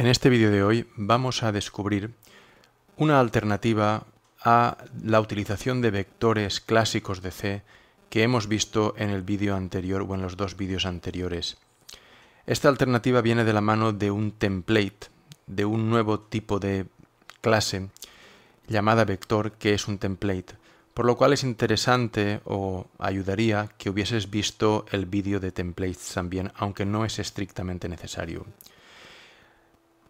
En este vídeo de hoy vamos a descubrir una alternativa a la utilización de vectores clásicos de C que hemos visto en el vídeo anterior o en los dos vídeos anteriores. Esta alternativa viene de la mano de un template, de un nuevo tipo de clase llamada vector que es un template, por lo cual es interesante o ayudaría que hubieses visto el vídeo de templates también, aunque no es estrictamente necesario.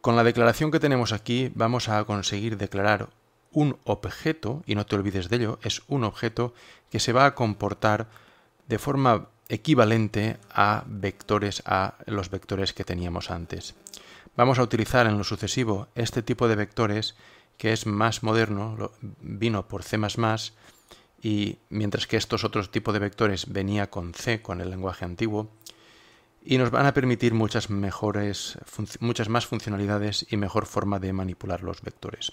Con la declaración que tenemos aquí vamos a conseguir declarar un objeto, y no te olvides de ello, es un objeto que se va a comportar de forma equivalente a vectores, a los vectores que teníamos antes. Vamos a utilizar en lo sucesivo este tipo de vectores que es más moderno, vino por C++, y mientras que estos otros tipos de vectores venía con C, con el lenguaje antiguo, y nos van a permitir muchas, mejores, muchas más funcionalidades y mejor forma de manipular los vectores.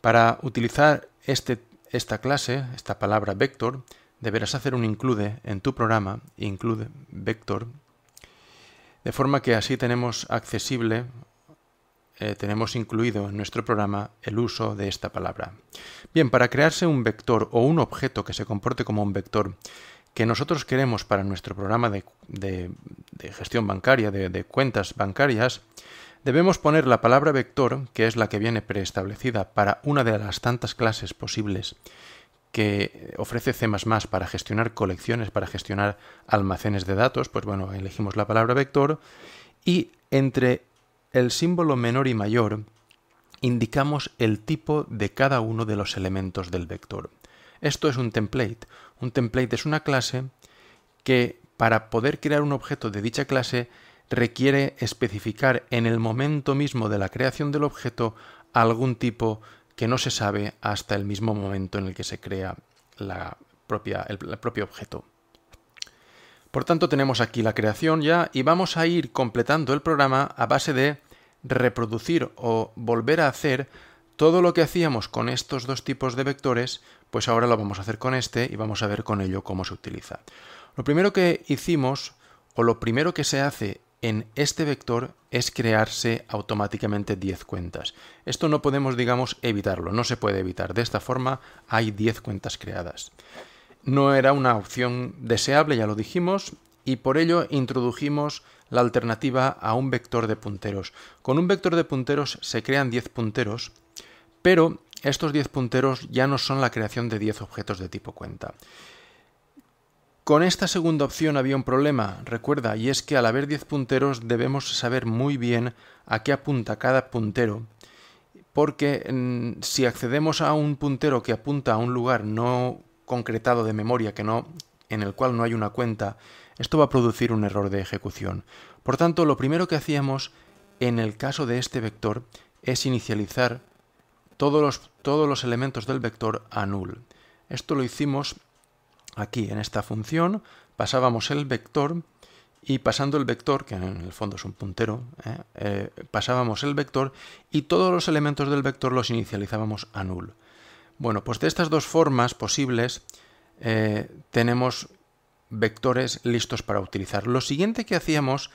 Para utilizar este, esta clase, esta palabra vector, deberás hacer un include en tu programa, include vector, de forma que así tenemos accesible, eh, tenemos incluido en nuestro programa el uso de esta palabra. Bien, para crearse un vector o un objeto que se comporte como un vector, que nosotros queremos para nuestro programa de, gestión bancaria, de, de, cuentas bancarias, debemos poner la palabra vector, que es la que viene preestablecida para una de las tantas clases posibles que ofrece C++ para gestionar colecciones, para gestionar almacenes de datos, pues bueno, elegimos la palabra vector y entre el símbolo menor y mayor indicamos el tipo de cada uno de los elementos del vector. Esto es un template. Un template es una clase que para poder crear un objeto de dicha clase requiere especificar en el momento mismo de la creación del objeto algún tipo que no se sabe hasta el mismo momento en el que se crea la propia, el, el propio objeto. Por tanto, tenemos aquí la creación ya y vamos a ir completando el programa a base de reproducir o volver a hacer todo lo que hacíamos con estos dos tipos de vectores, pues ahora lo vamos a hacer con este y vamos a ver con ello cómo se utiliza. Lo primero que hicimos, o lo primero que se hace en este vector es crearse automáticamente 10 cuentas. Esto no podemos, digamos, evitarlo, no se puede evitar. De esta forma hay 10 cuentas creadas. No era una opción deseable, ya lo dijimos, y por ello introdujimos la alternativa a un vector de punteros. Con un vector de punteros se crean 10 punteros, pero estos 10 punteros ya no son la creación de 10 objetos de tipo cuenta. Con esta segunda opción había un problema, recuerda, y es que al haber 10 punteros debemos saber muy bien a qué apunta cada puntero, porque mm, si accedemos a un puntero que apunta a un lugar no concretado de memoria, que no en el cual no hay una cuenta, esto va a producir un error de ejecución. Por tanto, lo primero que hacíamos en el caso de este vector es inicializar todos los, elementos del vector a null. Esto lo hicimos aquí en esta función, pasábamos el vector y pasando el vector, que en el fondo es un puntero, ¿eh? Eh, pasábamos el vector y todos los elementos del vector los inicializábamos a null. Bueno, pues de estas dos formas posibles eh, tenemos vectores listos para utilizar. Lo siguiente que hacíamos,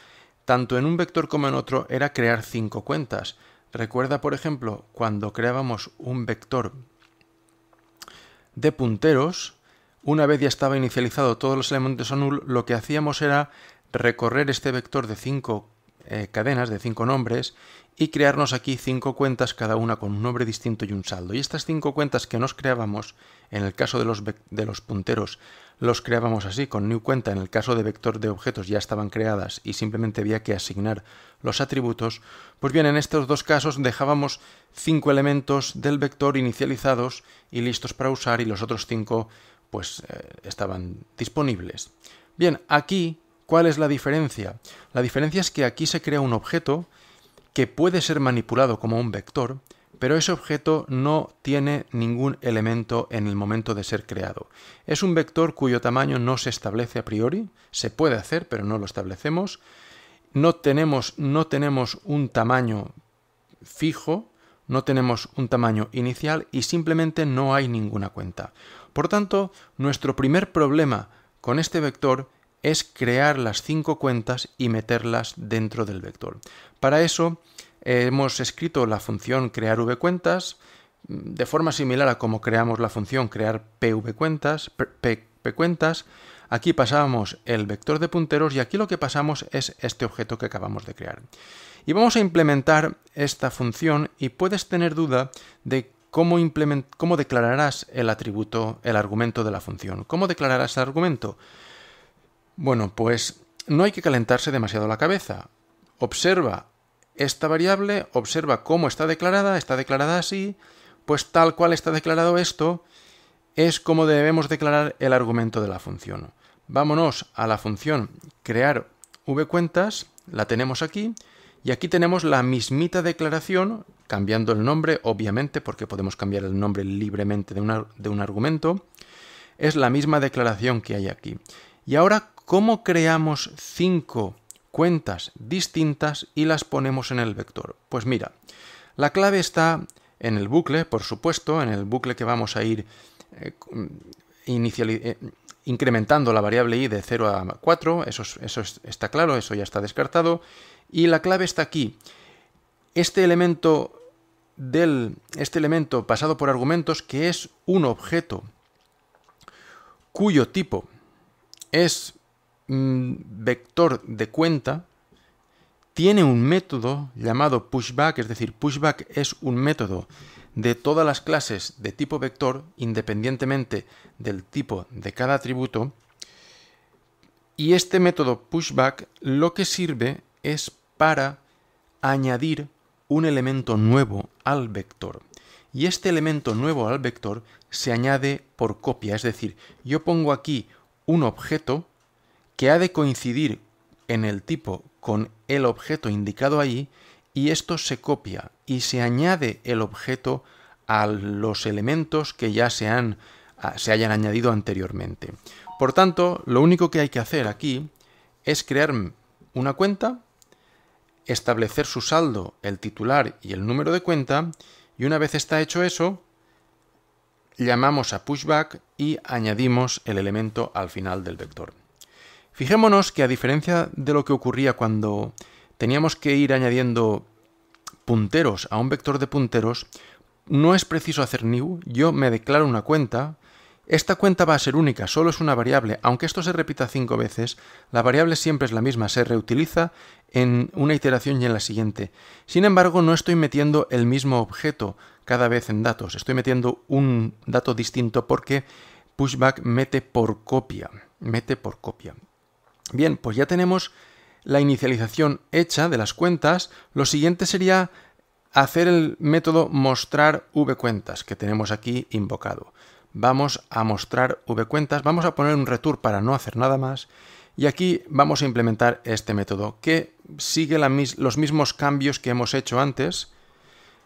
tanto en un vector como en otro, era crear cinco cuentas. Recuerda, por ejemplo, cuando creábamos un vector de punteros, una vez ya estaba inicializado todos los elementos a null, lo que hacíamos era recorrer este vector de 5 eh, cadenas de cinco nombres y crearnos aquí cinco cuentas, cada una con un nombre distinto y un saldo. Y estas cinco cuentas que nos creábamos, en el caso de los, de los punteros, los creábamos así, con new cuenta, en el caso de vector de objetos ya estaban creadas y simplemente había que asignar los atributos, pues bien, en estos dos casos dejábamos cinco elementos del vector inicializados y listos para usar y los otros cinco pues eh, estaban disponibles. Bien, aquí ¿Cuál es la diferencia? La diferencia es que aquí se crea un objeto que puede ser manipulado como un vector, pero ese objeto no tiene ningún elemento en el momento de ser creado. Es un vector cuyo tamaño no se establece a priori, se puede hacer, pero no lo establecemos. No tenemos, no tenemos un tamaño fijo, no tenemos un tamaño inicial y simplemente no hay ninguna cuenta. Por tanto, nuestro primer problema con este vector es crear las cinco cuentas y meterlas dentro del vector. Para eso eh, hemos escrito la función crear cuentas mm, de forma similar a como creamos la función crear p cuentas. Aquí pasamos el vector de punteros y aquí lo que pasamos es este objeto que acabamos de crear. Y vamos a implementar esta función y puedes tener duda de Cómo, cómo, declararás el atributo, el argumento de la función. ¿Cómo declararás el argumento? Bueno, pues no hay que calentarse demasiado la cabeza. Observa esta variable, observa cómo está declarada, está declarada así, pues tal cual está declarado esto, es como debemos declarar el argumento de la función. Vámonos a la función crear cuentas, la tenemos aquí, y aquí tenemos la mismita declaración, cambiando el nombre, obviamente, porque podemos cambiar el nombre libremente de, de un argumento, es la misma declaración que hay aquí. Y ahora, cómo creamos cinco cuentas distintas y las ponemos en el vector. Pues mira, la clave está en el bucle, por supuesto, en el bucle que vamos a ir eh, eh, incrementando la variable i de 0 a 4, eso, está claro, eso ya está descartado, y la clave está aquí. Este elemento del este elemento pasado por argumentos que es un objeto cuyo tipo es vector de cuenta tiene un método llamado pushback, es decir, pushback es un método de todas las clases de tipo vector, independientemente del tipo de cada atributo, y este método pushback lo que sirve es para añadir un elemento nuevo al vector. Y este elemento nuevo al vector se añade por copia, es decir, yo pongo aquí un objeto que ha de coincidir en el tipo con el objeto indicado ahí y esto se copia y se añade el objeto a los elementos que ya se hayan añadido anteriormente. Por tanto, lo único que hay que hacer aquí es crear una cuenta, establecer su saldo, el titular y el número de cuenta, y una vez está hecho eso, llamamos a pushback y añadimos el elemento al final del vector. Fijémonos que a diferencia de lo que ocurría cuando teníamos que ir añadiendo punteros a un vector de punteros, no es preciso hacer new, yo me declaro una cuenta, esta cuenta va a ser única, solo es una variable, aunque esto se repita cinco veces, la variable siempre es la misma, se reutiliza en una iteración y en la siguiente. Sin embargo, no estoy metiendo el mismo objeto cada vez en datos, estoy metiendo un dato distinto porque pushback mete por copia, mete por copia. Bien, pues ya tenemos la inicialización hecha de las cuentas. Lo siguiente sería hacer el método mostrar cuentas que tenemos aquí invocado. Vamos a mostrar cuentas, vamos a poner un return para no hacer nada más y aquí vamos a implementar este método que sigue los mismos cambios que hemos hecho antes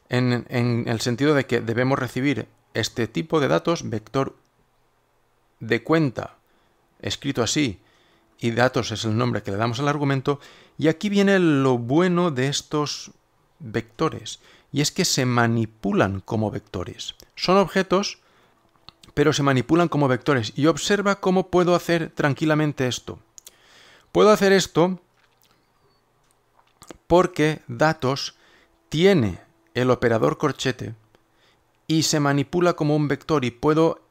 en el sentido de que debemos recibir este tipo de datos, vector de cuenta, escrito así, y datos es el nombre que le damos al argumento, y aquí viene lo bueno de estos vectores, y es que se manipulan como vectores. Son objetos, pero se manipulan como vectores, y observa cómo puedo hacer tranquilamente esto. Puedo hacer esto porque datos tiene el operador corchete y se manipula como un vector y puedo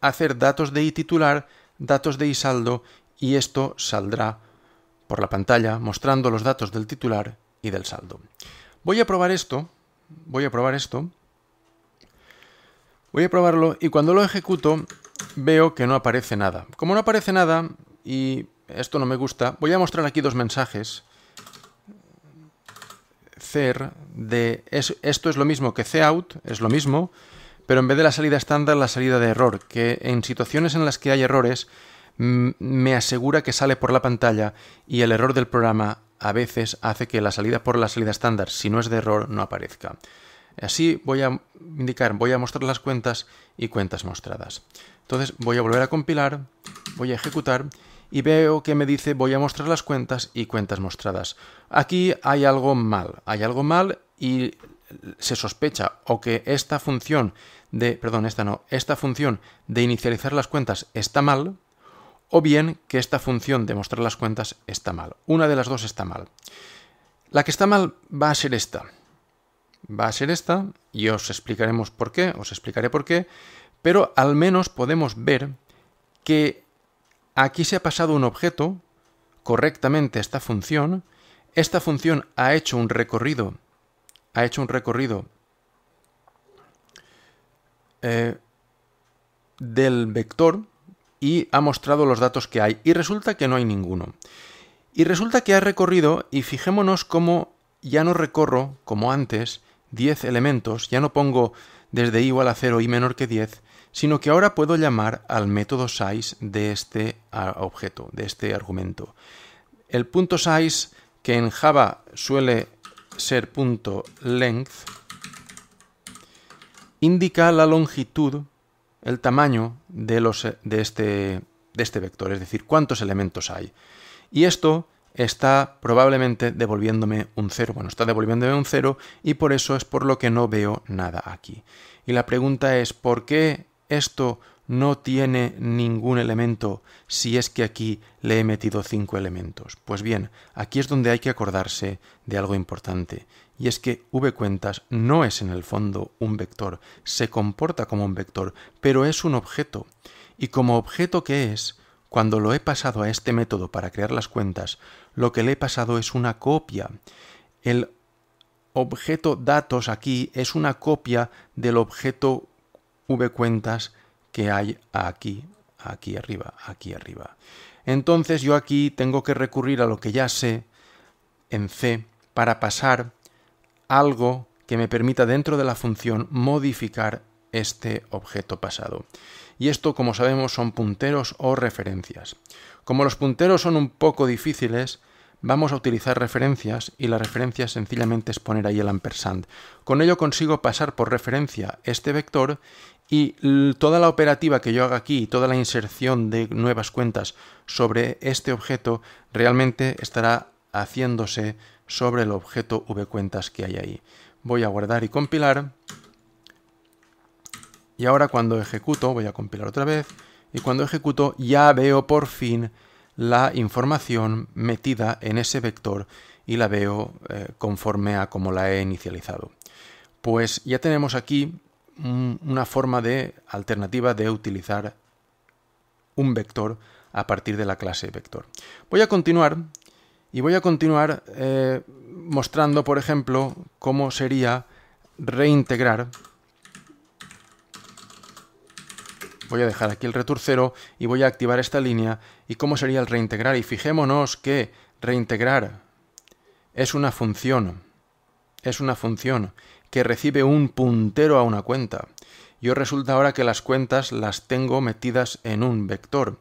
hacer datos de i titular, datos de i saldo y esto saldrá por la pantalla mostrando los datos del titular y del saldo. Voy a probar esto, voy a probar esto, voy a probarlo y cuando lo ejecuto veo que no aparece nada. Como no aparece nada y esto no me gusta, voy a mostrar aquí dos mensajes. CER de esto es lo mismo que cout, es lo mismo, pero en vez de la salida estándar, la salida de error, que en situaciones en las que hay errores, me asegura que sale por la pantalla y el error del programa a veces hace que la salida por la salida estándar, si no es de error, no aparezca. Así voy a indicar, voy a mostrar las cuentas y cuentas mostradas. Entonces voy a volver a compilar, voy a ejecutar y veo que me dice voy a mostrar las cuentas y cuentas mostradas. Aquí hay algo mal, hay algo mal y se sospecha o que esta función de, perdón, esta no, esta función de inicializar las cuentas está mal, o bien que esta función de mostrar las cuentas está mal. Una de las dos está mal. La que está mal va a ser esta. Va a ser esta y os explicaremos por qué, os explicaré por qué, pero al menos podemos ver que aquí se ha pasado un objeto correctamente esta función, esta función ha hecho un recorrido, ha hecho un recorrido eh, del vector, y ha mostrado los datos que hay. Y resulta que no hay ninguno. Y resulta que ha recorrido y fijémonos cómo ya no recorro, como antes, 10 elementos, ya no pongo desde i igual a 0 y menor que 10, sino que ahora puedo llamar al método size de este ah, objeto, de este argumento. El punto size que en Java suele ser punto length indica la longitud el tamaño de, los, eh, de, este, este vector, es decir, cuántos elementos hay. Y esto está probablemente devolviéndome un cero. Bueno, está devolviéndome un cero y por eso es por lo que no veo nada aquí. Y la pregunta es, ¿por qué esto no tiene ningún elemento si es que aquí le he metido 5 elementos? Pues bien, aquí es donde hay que acordarse de algo importante, y es que v cuentas no es en el fondo un vector, se comporta como un vector, pero es un objeto. Y como objeto que es, cuando lo he pasado a este método para crear las cuentas, lo que le he pasado es una copia. El objeto datos aquí es una copia del objeto v cuentas que hay aquí, aquí arriba, aquí arriba. Entonces yo aquí tengo que recurrir a lo que ya sé en C para pasar algo que me permita dentro de la función modificar este objeto pasado. Y esto, como sabemos, son punteros o referencias. Como los punteros son un poco difíciles, vamos a utilizar referencias y la referencia sencillamente es poner ahí el ampersand. Con ello consigo pasar por referencia este vector y toda la operativa que yo haga aquí, y toda la inserción de nuevas cuentas sobre este objeto, realmente estará haciéndose sobre el objeto cuentas que hay ahí. Voy a guardar y compilar. Y ahora cuando ejecuto, voy a compilar otra vez, y cuando ejecuto ya veo por fin la información metida en ese vector y la veo eh, conforme a como la he inicializado. Pues ya tenemos aquí una forma de alternativa de utilizar un vector a partir de la clase vector. Voy a continuar y voy a continuar eh, mostrando, por ejemplo, cómo sería reintegrar. Voy a dejar aquí el returcero y voy a activar esta línea y cómo sería el reintegrar. Y fijémonos que reintegrar es una función. Es una función que recibe un puntero a una cuenta. Yo resulta ahora que las cuentas las tengo metidas en un vector.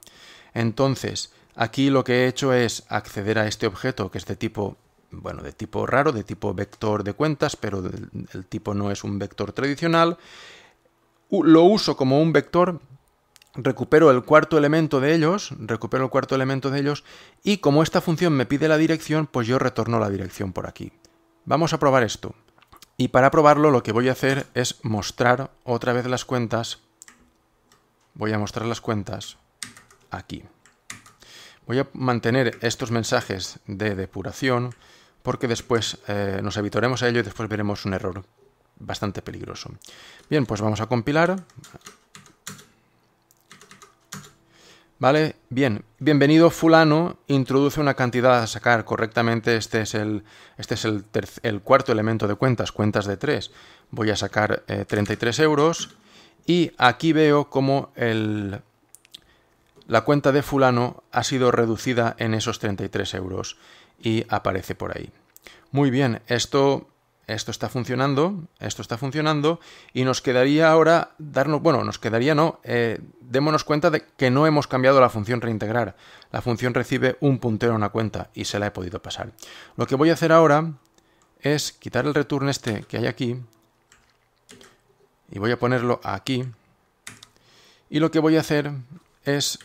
Entonces, Aquí lo que he hecho es acceder a este objeto que es de tipo, bueno, de tipo raro, de tipo vector de cuentas, pero el tipo no es un vector tradicional. Lo uso como un vector, recupero el cuarto elemento de ellos, recupero el cuarto elemento de ellos, y como esta función me pide la dirección, pues yo retorno la dirección por aquí. Vamos a probar esto. Y para probarlo lo que voy a hacer es mostrar otra vez las cuentas. Voy a mostrar las cuentas aquí. Voy a mantener estos mensajes de depuración porque después eh, nos evitaremos a ello y después veremos un error bastante peligroso. Bien, pues vamos a compilar. Vale, bien. Bienvenido fulano introduce una cantidad a sacar correctamente. Este es el, este es el, cuarto elemento de cuentas, cuentas de 3. Voy a sacar 33 eh, euros y aquí veo como el la cuenta de fulano ha sido reducida en esos 33 euros y aparece por ahí. Muy bien, esto, esto está funcionando, esto está funcionando y nos quedaría ahora darnos, bueno, nos quedaría no, eh, démonos cuenta de que no hemos cambiado la función reintegrar. La función recibe un puntero a una cuenta y se la he podido pasar. Lo que voy a hacer ahora es quitar el return este que hay aquí y voy a ponerlo aquí. Y lo que voy a hacer es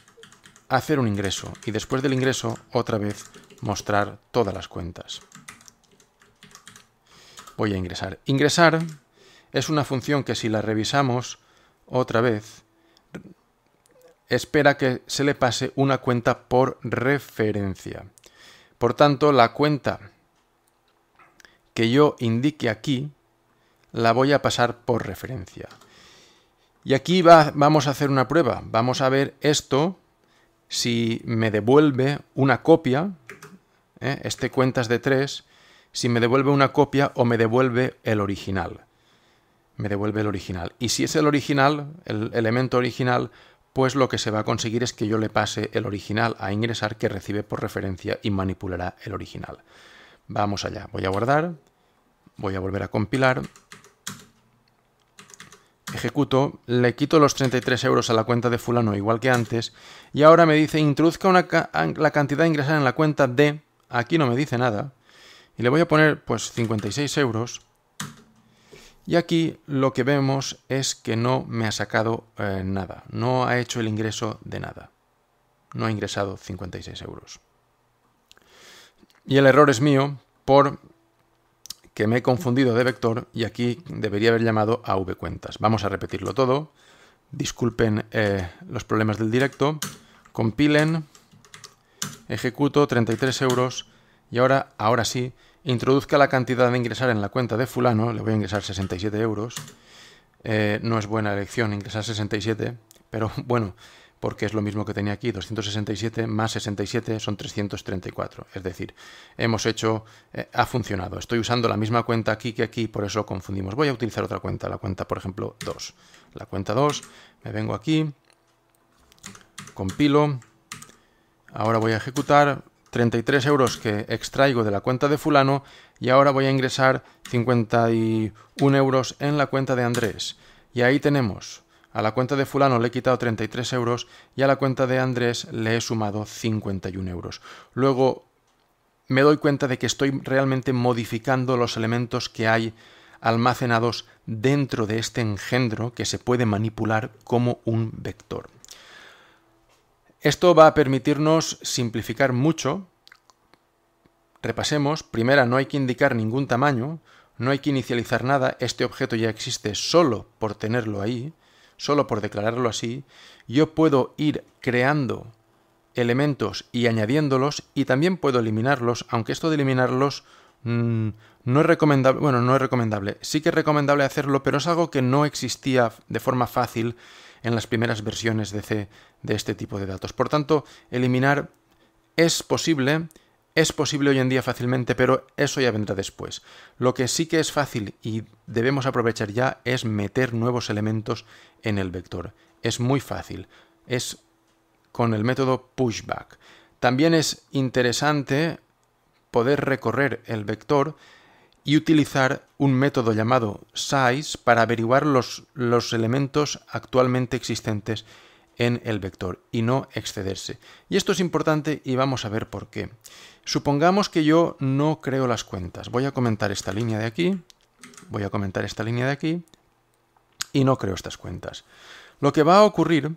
hacer un ingreso y después del ingreso otra vez mostrar todas las cuentas. Voy a ingresar. Ingresar es una función que si la revisamos otra vez, espera que se le pase una cuenta por referencia. Por tanto, la cuenta que yo indique aquí la voy a pasar por referencia. Y aquí vamos a hacer una prueba. Vamos a ver esto si me devuelve una copia, ¿eh? este cuentas de tres, si me devuelve una copia o me devuelve el original. Me devuelve el original. Y si es el original, el elemento original, pues lo que se va a conseguir es que yo le pase el original a ingresar que recibe por referencia y manipulará el original. Vamos allá, voy a guardar, voy a volver a compilar ejecuto, le quito los 33 euros a la cuenta de fulano igual que antes, y ahora me dice introduzca la cantidad ingresada en la cuenta de, aquí no me dice nada, y le voy a poner pues 56 euros, y aquí lo que vemos es que no me ha sacado eh, nada, no ha hecho el ingreso de nada, no ha ingresado 56 euros. Y el error es mío por que me he confundido de vector y aquí debería haber llamado a v cuentas Vamos a repetirlo todo. Disculpen eh, los problemas del directo. Compilen. Ejecuto 33 euros. Y ahora, ahora sí, introduzca la cantidad de ingresar en la cuenta de fulano. Le voy a ingresar 67 euros. Eh, no es buena elección ingresar 67. Pero bueno, porque es lo mismo que tenía aquí, 267 más 67 son 334. Es decir, hemos hecho, eh, ha funcionado. Estoy usando la misma cuenta aquí que aquí, por eso confundimos. Voy a utilizar otra cuenta, la cuenta, por ejemplo, 2. La cuenta 2, me vengo aquí, compilo, ahora voy a ejecutar 33 euros que extraigo de la cuenta de fulano y ahora voy a ingresar 51 euros en la cuenta de Andrés. Y ahí tenemos a la cuenta de fulano le he quitado 33 euros y a la cuenta de Andrés le he sumado 51 euros. Luego me doy cuenta de que estoy realmente modificando los elementos que hay almacenados dentro de este engendro que se puede manipular como un vector. Esto va a permitirnos simplificar mucho. Repasemos, primera, no hay que indicar ningún tamaño, no hay que inicializar nada, este objeto ya existe solo por tenerlo ahí solo por declararlo así, yo puedo ir creando elementos y añadiéndolos y también puedo eliminarlos, aunque esto de eliminarlos mm, no es recomendable, bueno, no es recomendable, sí que es recomendable hacerlo, pero es algo que no existía de forma fácil en las primeras versiones de C de este tipo de datos. Por tanto, eliminar es posible es posible hoy en día fácilmente, pero eso ya vendrá después. Lo que sí que es fácil y debemos aprovechar ya es meter nuevos elementos en el vector. Es muy fácil. Es con el método pushback. También es interesante poder recorrer el vector y utilizar un método llamado size para averiguar los, los, elementos actualmente existentes en el vector y no excederse. Y esto es importante y vamos a ver por qué. Supongamos que yo no creo las cuentas. Voy a comentar esta línea de aquí, voy a comentar esta línea de aquí y no creo estas cuentas. Lo que va a ocurrir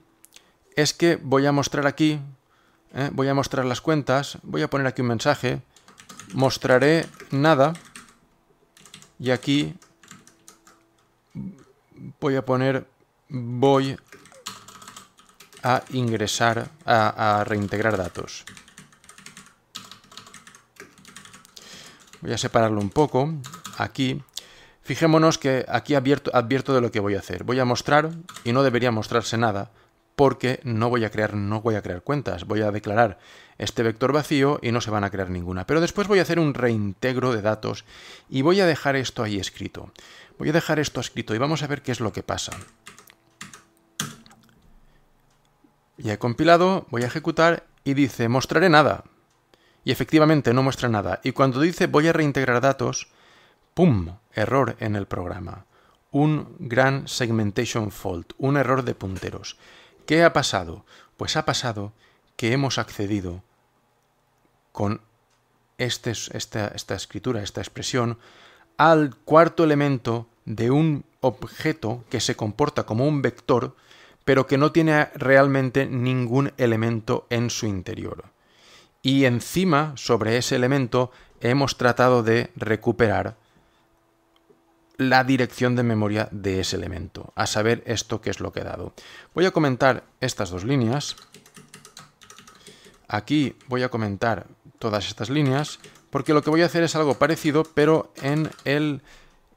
es que voy a mostrar aquí, ¿eh? voy a mostrar las cuentas, voy a poner aquí un mensaje, mostraré nada y aquí voy a poner voy a ingresar, a reintegrar datos. voy a separarlo un poco, aquí, fijémonos que aquí advierto, advierto, de lo que voy a hacer. Voy a mostrar y no debería mostrarse nada porque no voy a crear, no voy a crear cuentas. Voy a declarar este vector vacío y no se van a crear ninguna. Pero después voy a hacer un reintegro de datos y voy a dejar esto ahí escrito. Voy a dejar esto escrito y vamos a ver qué es lo que pasa. Ya he compilado, voy a ejecutar y dice mostraré nada y efectivamente no muestra nada. Y cuando dice voy a reintegrar datos, ¡pum! Error en el programa. Un gran segmentation fault, un error de punteros. ¿Qué ha pasado? Pues ha pasado que hemos accedido con este, esta escritura, esta expresión, al cuarto elemento de un objeto que se comporta como un vector, pero que no tiene realmente ningún elemento en su interior y encima sobre ese elemento hemos tratado de recuperar la dirección de memoria de ese elemento, a saber esto que es lo que he dado. Voy a comentar estas dos líneas. Aquí voy a comentar todas estas líneas, porque lo que voy a hacer es algo parecido, pero en el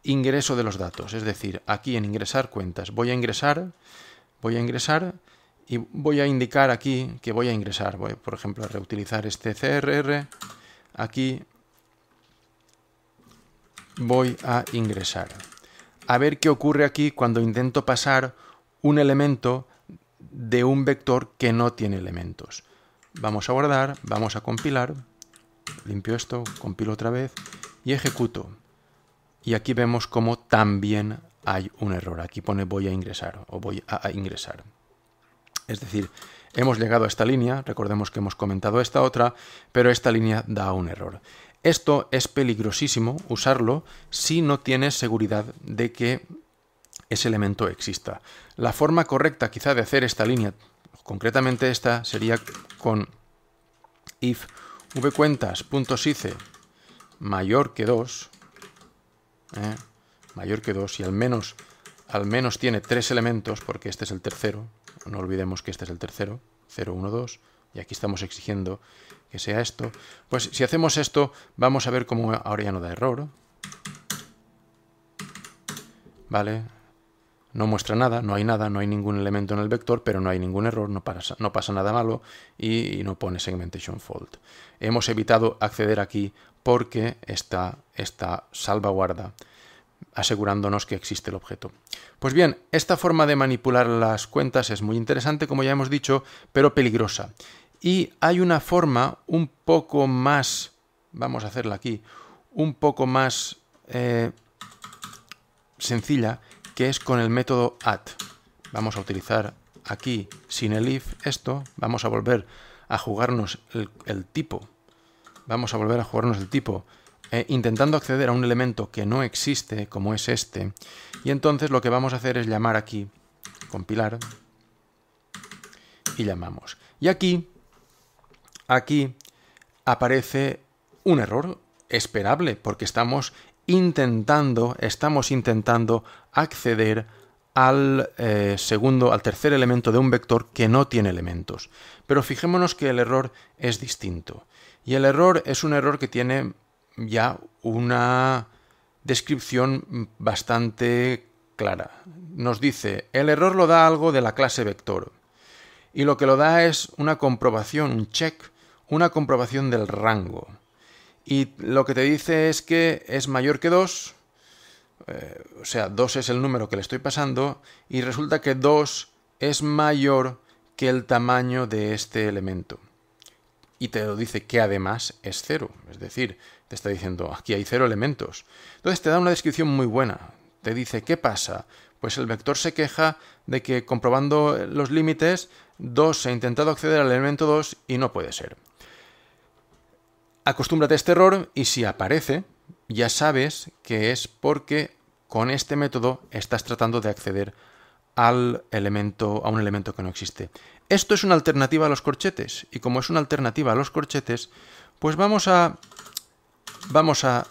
ingreso de los datos. Es decir, aquí en ingresar cuentas voy a ingresar, voy a ingresar y voy a indicar aquí que voy a ingresar. Voy, por ejemplo, a reutilizar este CRR. Aquí voy a ingresar. A ver qué ocurre aquí cuando intento pasar un elemento de un vector que no tiene elementos. Vamos a guardar, vamos a compilar, limpio esto, compilo otra vez y ejecuto. Y aquí vemos cómo también hay un error. Aquí pone voy a ingresar o voy a ingresar. Es decir, hemos llegado a esta línea, recordemos que hemos comentado esta otra, pero esta línea da un error. Esto es peligrosísimo usarlo si no tienes seguridad de que ese elemento exista. La forma correcta quizá de hacer esta línea, concretamente esta, sería con if vCuentas.sice mayor que 2, ¿eh? mayor que 2 y al menos, al menos tiene tres elementos, porque este es el tercero, no olvidemos que este es el tercero, 012, y aquí estamos exigiendo que sea esto. Pues si hacemos esto, vamos a ver cómo ahora ya no da error. Vale, no muestra nada, no hay nada, no hay ningún elemento en el vector, pero no hay ningún error, no pasa, no pasa nada malo y, no pone segmentation fault. Hemos evitado acceder aquí porque está esta salvaguarda asegurándonos que existe el objeto. Pues bien, esta forma de manipular las cuentas es muy interesante, como ya hemos dicho, pero peligrosa. Y hay una forma un poco más, vamos a hacerla aquí, un poco más eh, sencilla, que es con el método add. Vamos a utilizar aquí, sin el if, esto, vamos a volver a jugarnos el tipo, vamos a volver a jugarnos el tipo eh, intentando acceder a un elemento que no existe, como es este, y entonces lo que vamos a hacer es llamar aquí, compilar, y llamamos. Y aquí, aquí aparece un error esperable, porque estamos intentando, estamos intentando acceder al eh, segundo, al tercer elemento de un vector que no tiene elementos. Pero fijémonos que el error es distinto. Y el error es un error que tiene ya una descripción bastante clara. Nos dice, el error lo da algo de la clase vector y lo que lo da es una comprobación, un check, una comprobación del rango. Y lo que te dice es que es mayor que 2, eh, o sea, 2 es el número que le estoy pasando, y resulta que 2 es mayor que el tamaño de este elemento. Y te lo dice que además es 0, es decir, te está diciendo, aquí hay cero elementos. Entonces te da una descripción muy buena. Te dice, ¿qué pasa? Pues el vector se queja de que comprobando los límites, 2 ha intentado acceder al elemento 2 y no puede ser. Acostúmbrate a este error y si aparece, ya sabes que es porque con este método estás tratando de acceder al elemento, a un elemento que no existe. Esto es una alternativa a los corchetes y como es una alternativa a los corchetes, pues vamos a vamos a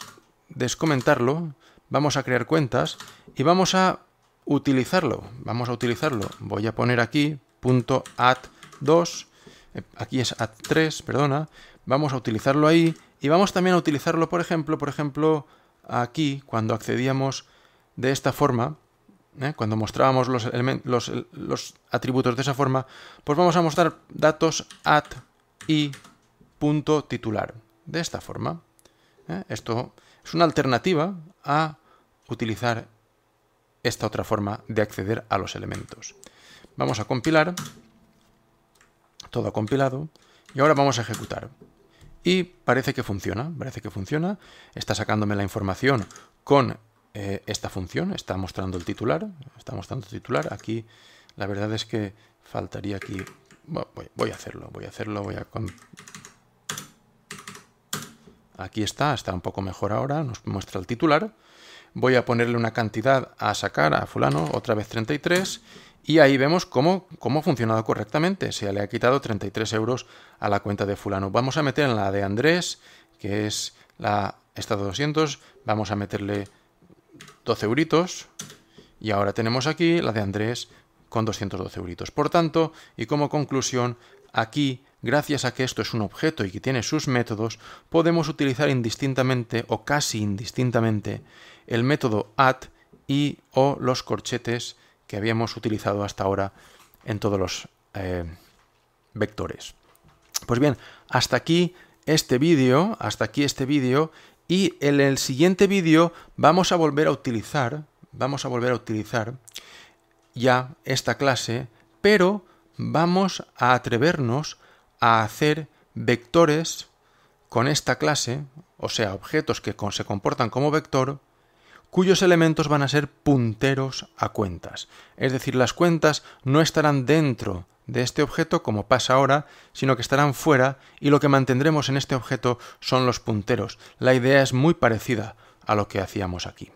descomentarlo, vamos a crear cuentas y vamos a utilizarlo. Vamos a utilizarlo. Voy a poner aquí punto .at2, eh, aquí es at3, perdona. Vamos a utilizarlo ahí y vamos también a utilizarlo, por ejemplo, por ejemplo, aquí cuando accedíamos de esta forma, ¿eh? cuando mostrábamos los, los, atributos de esa forma, pues vamos a mostrar datos at y punto titular, de esta forma. ¿eh? Esto es una alternativa a utilizar esta otra forma de acceder a los elementos. Vamos a compilar, todo compilado, y ahora vamos a ejecutar. Y parece que funciona, parece que funciona, está sacándome la información con eh, esta función, está mostrando el titular, está mostrando el titular, aquí la verdad es que faltaría aquí, voy, voy, a hacerlo, voy a hacerlo, voy a Aquí está, está un poco mejor ahora, nos muestra el titular. Voy a ponerle una cantidad a sacar a fulano, otra vez 33, y ahí vemos cómo, cómo ha funcionado correctamente. Se le ha quitado 33 euros a la cuenta de fulano. Vamos a meter en la de Andrés, que es la Estado 200, vamos a meterle 12 euritos, y ahora tenemos aquí la de Andrés con 212 euritos. Por tanto, y como conclusión, aquí Gracias a que esto es un objeto y que tiene sus métodos, podemos utilizar indistintamente o casi indistintamente el método add y o los corchetes que habíamos utilizado hasta ahora en todos los eh, vectores. Pues bien, hasta aquí este vídeo, hasta aquí este vídeo y en el siguiente vídeo vamos a volver a utilizar, vamos a volver a utilizar ya esta clase, pero vamos a atrevernos a hacer vectores con esta clase, o sea, objetos que se comportan como vector, cuyos elementos van a ser punteros a cuentas. Es decir, las cuentas no estarán dentro de este objeto como pasa ahora, sino que estarán fuera y lo que mantendremos en este objeto son los punteros. La idea es muy parecida a lo que hacíamos aquí.